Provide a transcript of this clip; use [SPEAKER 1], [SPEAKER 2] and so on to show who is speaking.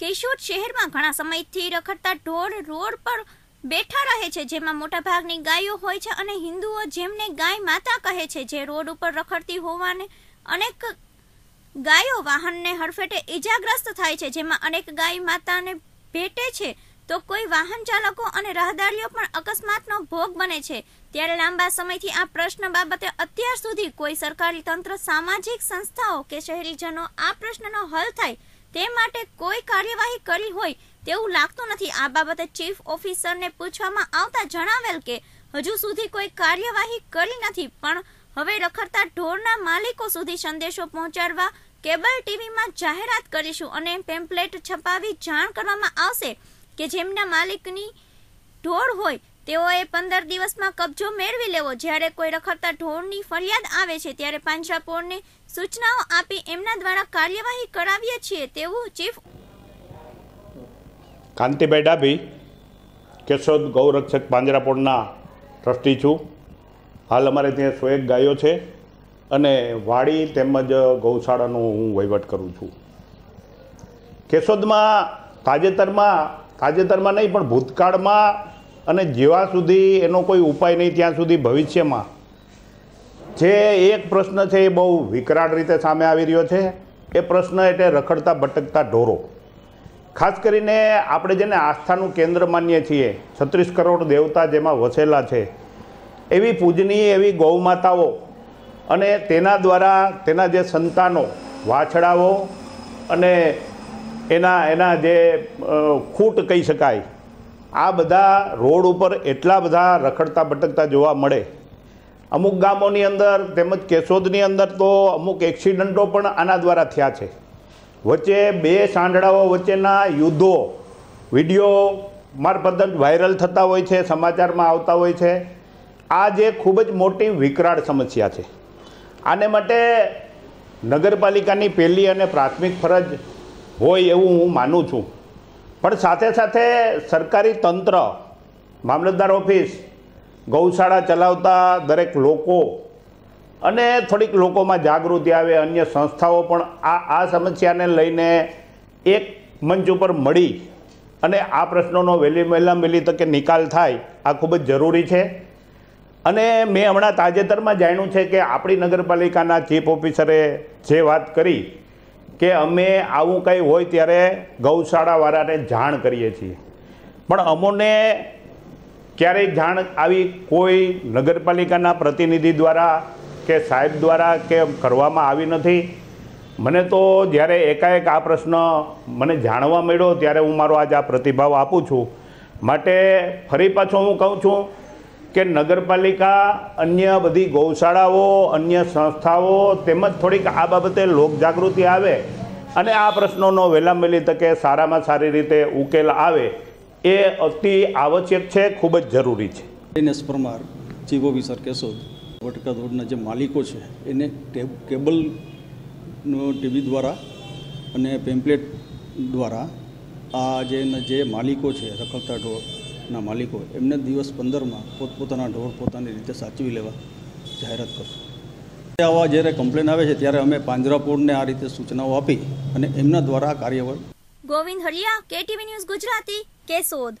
[SPEAKER 1] કેશોદ શહેરમાં ઘણા સમયથી રખડતા ઢોર રોડ પર બેઠા રહે છે જેમાં મોટાભાગની ગાયો હોય છે અને હિન્દુઓ જેમને ગાય માતા કહે છે જે રોડ ઉપર રખડતી હોવાને અનેક ગાયો વાહનને હડફેટે ઈજાગ્રસ્ત થાય છે જેમાં અનેક ગાય માતાને ભેટે છે તો કોઈ વાહન ચાલકો અને રાહદારીઓ પણ અકસ્માતનો ભોગ બને છે ત્યારે લાંબા સમયથી આ પ્રશ્ન બાબતે અત્યાર સુધી કોઈ સરકારી તંત્ર સામાજિક સંસ્થાઓ કે શહેરીજનો આ પ્રશ્નનો હલ થાય તે માટે કોઈ કાર્યવાહી કરી હોય તેવું લાગતું નથી આ બાબતે ચીફ ઓફિસરને પૂછવામાં આવતા જણાવેલ કે હજુ સુધી કોઈ કાર્યવાહી કરી નથી પણ હવે રખડતા ઢોરના માલિકો સુધી સંદેશો પહોંચાડવા કેબલ ટીવીમાં જાહેરાત કરીશું અને પેમ્પલેટ છપાવી જાણ કરવામાં આવશે કે જેમના માલિકની ઢોર હોય તેઓએ પંદર દિવસમાં કબજો મેળવી લેવો જ્યારે કોઈ રખડતા ઢોરની ફરિયાદ આવે છે ત્યારે પાંજરાપોળને સૂચનાઓ આપી એમના દ્વારા કાર્યવાહી કરાવીએ છીએ તેવું ચીફ
[SPEAKER 2] કાંતિભાઈ ડાભી કેશોદ ગૌરક્ષક પાંજરાપોળના ટ્રસ્ટી છું હાલ અમારે ત્યાં સો એક ગાયો છે અને વાડી તેમજ ગૌશાળાનો હું વહીવટ કરું છું કેશોદમાં તાજેતરમાં તાજેતરમાં નહીં પણ ભૂતકાળમાં અને જેવા સુધી એનો કોઈ ઉપાય નહીં ત્યાં સુધી ભવિષ્યમાં જે એક પ્રશ્ન છે એ બહુ વિકરાળ રીતે સામે આવી રહ્યો છે એ પ્રશ્ન એટલે રખડતા ભટકતા ઢોરો ખાસ કરીને આપણે જેને આસ્થાનું કેન્દ્ર માનીએ છીએ છત્રીસ કરોડ દેવતા જેમાં વસેલા છે એવી પૂજનીય એવી ગૌમાતાઓ અને તેના દ્વારા તેના જે સંતાનો વાછડાઓ અને એના એના જે ખૂટ કહી શકાય આ બધા રોડ ઉપર એટલા બધા રખડતા ભટકતા જોવા મળે અમુક ગામોની અંદર તેમજ કેશોદની અંદર તો અમુક એક્સિડન્ટો પણ આના દ્વારા થયા છે વચ્ચે બે સાંઢળાઓ વચ્ચેના યુદ્ધો વિડીયો મારફત વાયરલ થતા હોય છે સમાચારમાં આવતા હોય છે આ જે ખૂબ જ મોટી વિકરાળ સમસ્યા છે આને માટે નગરપાલિકાની પહેલી અને પ્રાથમિક ફરજ હોય એવું હું માનું છું પણ સાથે સાથે સરકારી તંત્ર મામલતદાર ઓફિસ ગૌશાળા ચલાવતા દરેક લોકો અને થોડીક લોકોમાં જાગૃતિ આવે અન્ય સંસ્થાઓ પણ આ આ સમસ્યાને લઈને એક મંચ ઉપર મળી અને આ પ્રશ્નોનો વહેલી વહેલા મેલી તકે નિકાલ થાય આ ખૂબ જ જરૂરી છે અને મેં હમણાં તાજેતરમાં જાણ્યું છે કે આપણી નગરપાલિકાના ચીફ ઓફિસરે જે વાત કરી કે અમે આવું કંઈ હોય ત્યારે ગૌશાળાવાળાને જાણ કરીએ છીએ પણ અમોને ક્યારેય જાણ આવી કોઈ નગરપાલિકાના પ્રતિનિધિ દ્વારા કે સાહેબ દ્વારા કે કરવામાં આવી નથી મને તો જ્યારે એકાએક આ પ્રશ્ન મને જાણવા મળ્યો ત્યારે હું મારો આજ આ પ્રતિભાવ આપું છું માટે ફરી પાછો હું કહું છું કે નગરપાલિકા અન્ય બધી ગૌશાળાઓ અન્ય સંસ્થાઓ તેમજ થોડીક આ બાબતે લોકજાગૃતિ આવે અને આ પ્રશ્નોનો વહેલામ વહેલી તકે સારામાં સારી રીતે ઉકેલ આવે એ અતિ આવશ્યક છે ખૂબ જ જરૂરી છે
[SPEAKER 3] NS Parmar chief officer Keshod વટકા રોડના જે માલિકો છે એને કેબલનો ટીવી દ્વારા અને પેમ્પલેટ દ્વારા આ જે જે માલિકો છે રખડતા ઢોર પ્રોજેક્ટના માલિકો એમને દિવસ પંદરમાં પોતપોતાના ઢોર પોતાની રીતે સાચવી લેવા જાહેરાત કરશું આવા જ્યારે કમ્પ્લેન આવે છે ત્યારે અમે પાંજરાપોળને આ રીતે સૂચનાઓ આપી અને એમના દ્વારા કાર્યવાહી
[SPEAKER 1] ગોવિંદ હરિયા કેટીવી ન્યૂઝ ગુજરાતી કેસોદ